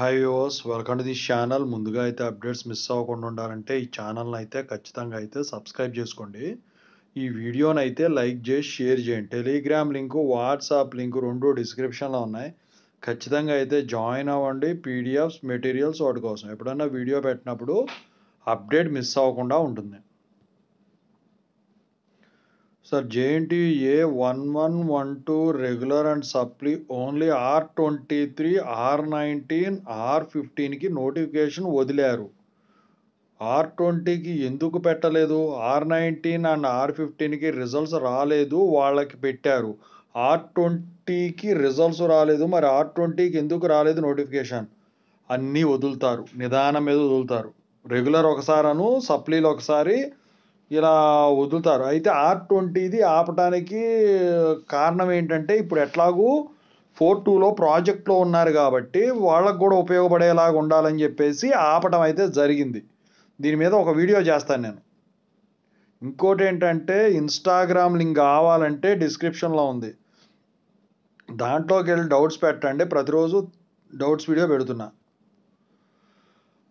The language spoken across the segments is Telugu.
high viewers welcome to the channel ముందుగా అయితే అప్డేట్స్ మిస్ అవ్వకుండా ఉండాలంటే ఈ ఛానల్ని అయితే ఖచ్చితంగా అయితే సబ్స్క్రైబ్ చేసుకోండి ఈ వీడియోని అయితే లైక్ చేసి షేర్ చేయండి టెలిగ్రామ్ లింకు వాట్సాప్ లింకు రెండు డిస్క్రిప్షన్లో ఉన్నాయి ఖచ్చితంగా అయితే జాయిన్ అవ్వండి పీడిఎఫ్స్ మెటీరియల్స్ వాటి కోసం ఎప్పుడన్నా వీడియో పెట్టినప్పుడు అప్డేట్ మిస్ అవ్వకుండా ఉంటుంది sir A one one one two regular and supply only R twenty three R nineteen R ఫిఫ్టీన్కి నోటిఫికేషన్ వదిలారు ఆర్ ట్వంటీకి ఎందుకు పెట్టలేదు ఆర్ నైన్టీన్ అండ్ ఆర్ ఫిఫ్టీన్కి రిజల్ట్స్ రాలేదు వాళ్ళకి పెట్టారు ఆర్ ట్వంటీకి రిజల్ట్స్ రాలేదు మరి ఆర్ ట్వంటీకి ఎందుకు రాలేదు నోటిఫికేషన్ అన్నీ వదులుతారు నిదానం మీద వదులుతారు రెగ్యులర్ ఒకసారను సప్లీలు ఒకసారి ఇలా వదులుతారు అయితే ఆర్ ట్వంటీది ఆపటానికి కారణం ఏంటంటే ఇప్పుడు ఎట్లాగూ ఫోర్ టూలో ప్రాజెక్ట్లో ఉన్నారు కాబట్టి వాళ్ళకు కూడా ఉపయోగపడేలాగా ఉండాలని చెప్పేసి ఆపటం అయితే జరిగింది దీని మీద ఒక వీడియో చేస్తాను నేను ఇంకోటి ఏంటంటే ఇన్స్టాగ్రామ్ లింక్ కావాలంటే డిస్క్రిప్షన్లో ఉంది దాంట్లోకి వెళ్ళి డౌట్స్ పెట్టండి ప్రతిరోజు డౌట్స్ వీడియో పెడుతున్నా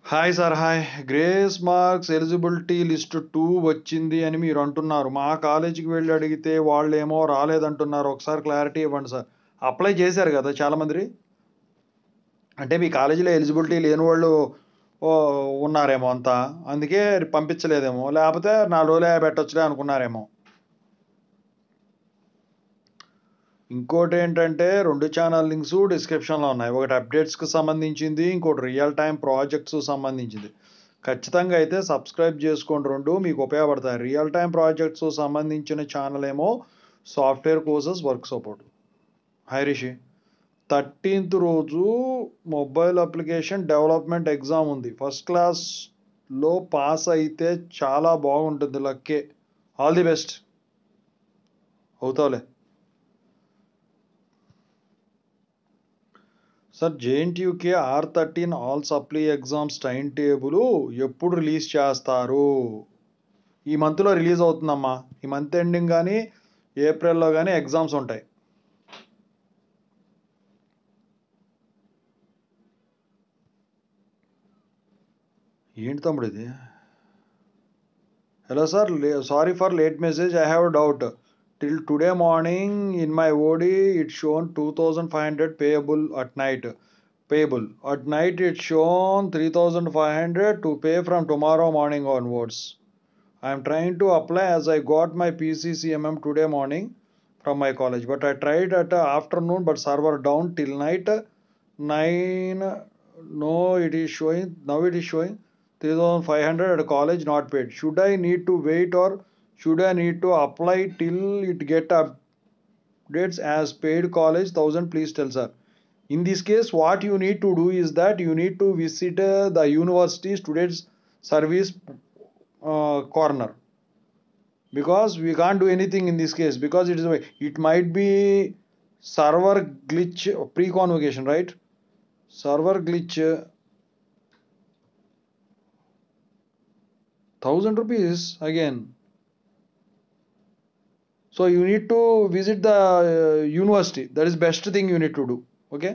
hi sir hi grace marks eligibility list two వచ్చింది అని మీరు అంటున్నారు మా కాలేజీకి వెళ్ళి అడిగితే వాళ్ళు ఏమో రాలేదంటున్నారు ఒకసారి క్లారిటీ ఇవ్వండి సార్ అప్లై చేశారు కదా చాలామంది అంటే మీ కాలేజీలో ఎలిజిబిలిటీ లేని వాళ్ళు ఉన్నారేమో అంతా అందుకే పంపించలేదేమో లేకపోతే నా రోజులు పెట్టొచ్చులే అనుకున్నారేమో ఇంకోటి ఏంటంటే రెండు ఛానల్ లింక్స్ డిస్క్రిప్షన్లో ఉన్నాయి ఒకటి అప్డేట్స్కి సంబంధించింది ఇంకోటి రియల్ టైం ప్రాజెక్ట్స్ సంబంధించింది ఖచ్చితంగా అయితే సబ్స్క్రైబ్ చేసుకోండి రెండు మీకు ఉపయోగపడతాయి రియల్ టైం ప్రాజెక్ట్స్ సంబంధించిన ఛానల్ ఏమో software courses work support hi Rishi thirteenth రోజు మొబైల్ అప్లికేషన్ డెవలప్మెంట్ ఎగ్జామ్ ఉంది ఫస్ట్ క్లాస్లో పాస్ అయితే చాలా బాగుంటుంది లక్కే ఆల్ ది బెస్ట్ అవుతావులే sir JNTUK R thirteen all supply exams time table ఎప్పుడు రిలీజ్ చేస్తారు ఈ మంత్లో రిలీజ్ అవుతుందమ్మా ఈ మంత్ ఎండింగ్ కానీ ఏప్రిల్లో కానీ ఎగ్జామ్స్ ఉంటాయి ఏంటి తమ్ముడు ఇది hello sir sorry for late message I have doubt till today morning in my OD it shown 2500 payable at night payable at night it shown 3500 to pay from tomorrow morning onwards I am trying to apply as I got my PCCMM today morning from my college but I tried at uh, afternoon but server down till night 9 no it is showing now it is showing 3500 at college not paid should I need to wait or should I need to apply till it get updates as paid college 1000 please tell sir in this case what you need to do is that you need to visit uh, the university students service uh, corner because we can't do anything in this case because it is it might be server glitch pre-convocation right server glitch uh, 1000 rupees again so you need to visit the uh, university that is best thing you need to do okay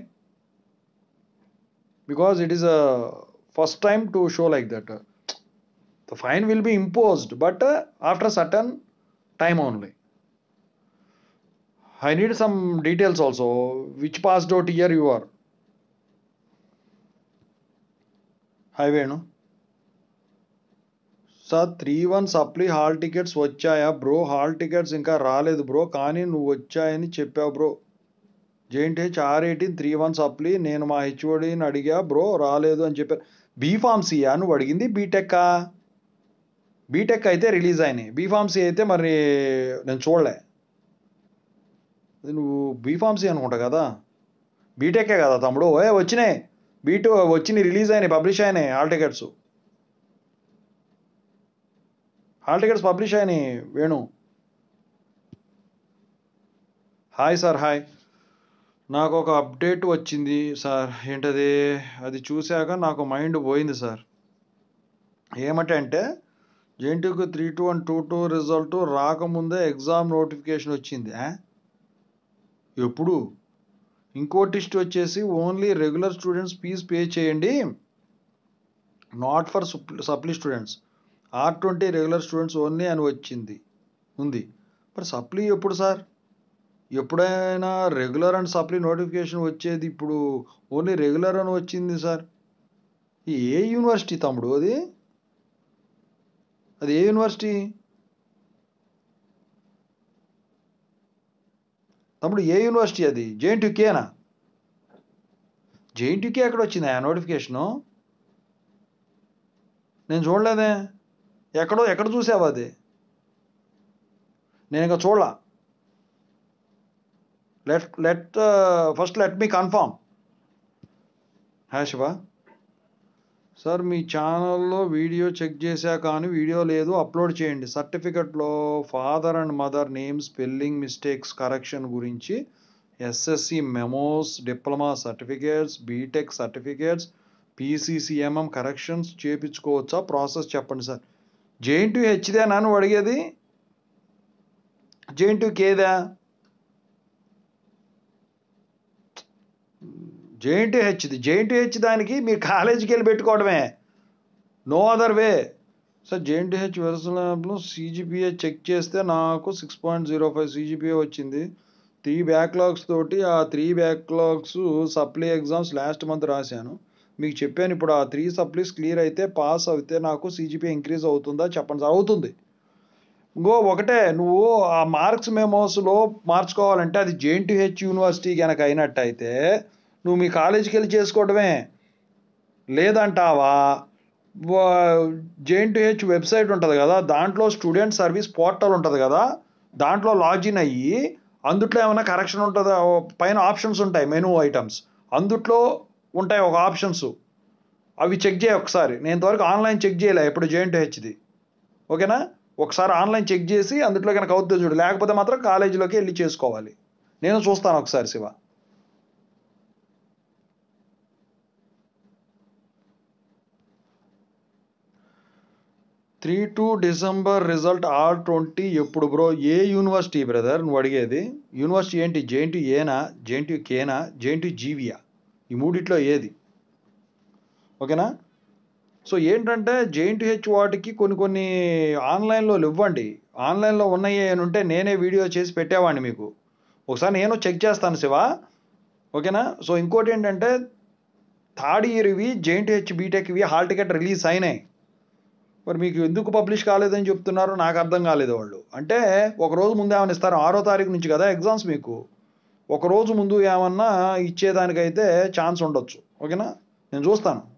because it is a first time to show like that the fine will be imposed but uh, after certain time only i need some details also which passed out year you are highway no sir three one supply hall tickets వచ్చాయా బ్రో హాల్ టికెట్స్ ఇంకా రాలేదు బ్రో కానీ నువ్వు వచ్చాయని చెప్పావు bro H R eighteen three one supply నేను మా హెచ్ఓడిని అడిగా బ్రో రాలేదు అని చెప్పారు బీఫార్మసీయా నువ్వు అడిగింది బీటెక్ బీటెక్ అయితే రిలీజ్ అయినాయి బీఫార్మసీ అయితే మరి నేను చూడలే నువ్వు బీఫార్మసీ అనుకుంటా కదా బీటెక్కే కదా తమ్ముడు ఏ వచ్చినాయి బీటు వచ్చినాయి రిలీజ్ అయినాయి పబ్లిష్ అయినాయి all tickets hall tickets publish అయ్యాయి వేణు హాయ్ సార్ హాయ్ నాకు ఒక అప్డేట్ వచ్చింది సార్ ఏంటది అది చూశాక నాకు మైండ్ పోయింది సార్ ఏమంటే అంటే జేఎన్టీయూకి three two one two two result రాకముందే ఎగ్జామ్ నోటిఫికేషన్ వచ్చింది ఎప్పుడు ఇంకో టెస్ట్ వచ్చేసి only regular students fees pay చేయండి not for supply students R twenty regular students only అని వచ్చింది ఉంది మరి సప్లీ ఎప్పుడు సార్ ఎప్పుడైనా రెగ్యులర్ అండ్ సప్లీ నోటిఫికేషన్ వచ్చేది ఇప్పుడు ఓన్లీ రెగ్యులర్ అని వచ్చింది సార్ ఏ యూనివర్సిటీ తమ్ముడు అది అది ఏ యూనివర్సిటీ తమ్ముడు ఏ యూనివర్సిటీ అది జేఎన్టీయూకేనా జేఎన్టీయూకే ఎక్కడ వచ్చింది ఆ నోటిఫికేషను నేను చూడలేదే ఎక్కడో ఎక్కడ చూసావు అది నేను ఇంకా చూడలా let let first let me confirm హ్యా శివ సార్ మీ ఛానల్లో వీడియో చెక్ చేశా కానీ వీడియో లేదు అప్లోడ్ చేయండి సర్టిఫికెట్లో father and mother name spelling mistakes correction గురించి SSC memos diploma certificates B Tech certificates PCCMM corrections చేయించుకోవచ్చా ప్రాసెస్ చెప్పండి సార్ జేఎన్ టూ హెచ్దే నువ్వు అడిగేది జేఎన్ టూ కేదా జేఎన్ టూ హెచ్ది జేఎన్ టూ హెచ్ దానికి మీరు కాలేజీకి వెళ్ళి పెట్టుకోవడమే no other way sir TU H వెరసలో సీజీపీఏ చెక్ చేస్తే నాకు six point zero five CGPA వచ్చింది త్రీ బ్యాక్లాగ్స్ తోటి ఆ three backlogs supply exams last month రాశాను మీకు చెప్పాను ఇప్పుడు ఆ త్రీ సప్లీస్ క్లియర్ అయితే పాస్ అయితే నాకు సీజీపీ ఇంక్రీజ్ అవుతుందా చెప్పండి సార్ అవుతుంది ఇంకో ఒకటే నువ్వు ఆ మార్క్స్ మెమోస్లో మార్చుకోవాలంటే అది హెచ్ యూనివర్సిటీ కనుక అయినట్టయితే నువ్వు మీ కాలేజీకి వెళ్ళి చేసుకోవడమే లేదంటావా హెచ్ వెబ్సైట్ ఉంటుంది కదా దాంట్లో స్టూడెంట్ సర్వీస్ పోర్టల్ ఉంటుంది కదా దాంట్లో లాగిన్ అయ్యి అందుట్లో ఏమైనా కరెక్షన్ ఉంటుందా పైన ఆప్షన్స్ ఉంటాయి మెనూ ఐటమ్స్ అందుట్లో ఉంటాయి ఒక ఆప్షన్స్ అవి చెక్ చేయ ఒకసారి నేను ఇంతవరకు ఆన్లైన్ చెక్ చేయలే ఎప్పుడు జాయింట్ హెచ్ది ఓకేనా ఒకసారి ఆన్లైన్ చెక్ చేసి అందుట్లో కనుక అవుతుంది చూడు లేకపోతే మాత్రం కాలేజీలోకి వెళ్ళి చేసుకోవాలి నేను చూస్తాను ఒకసారి Shiva three two December result R twenty ఎప్పుడు బ్రో ఏ యూనివర్సిటీ బ్రదర్ నువ్వు అడిగేది యూనివర్సిటీ ఏంటి జేఎన్టీ ఏనా జేఎన్టీ కేనా జేఎన్టీ జీవియా ఈ మూడిట్లో ఏది ఓకేనా సో ఏంటంటే హెచ్ వాటికి కొన్ని కొన్ని ఆన్లైన్లో ఇవ్వండి ఆన్లైన్లో ఉన్నాయి అని ఉంటే నేనే వీడియో చేసి పెట్టేవాడిని మీకు ఒకసారి నేను చెక్ చేస్తాను శివ ఓకేనా సో ఇంకోటి ఏంటంటే థర్డ్ ఇయర్వి హెచ్ బీటెక్వి హాల్ టికెట్ రిలీజ్ అయినాయి మరి మీకు ఎందుకు పబ్లిష్ కాలేదని చెప్తున్నారు నాకు అర్థం కాలేదు వాళ్ళు అంటే ఒక రోజు ముందే ఏమైనా ఇస్తారు ఆరో తారీఖు నుంచి కదా ఎగ్జామ్స్ మీకు ఒకరోజు ముందు ఏమన్నా ఇచ్చేదానికైతే ఛాన్స్ ఉండొచ్చు ఓకేనా నేను చూస్తాను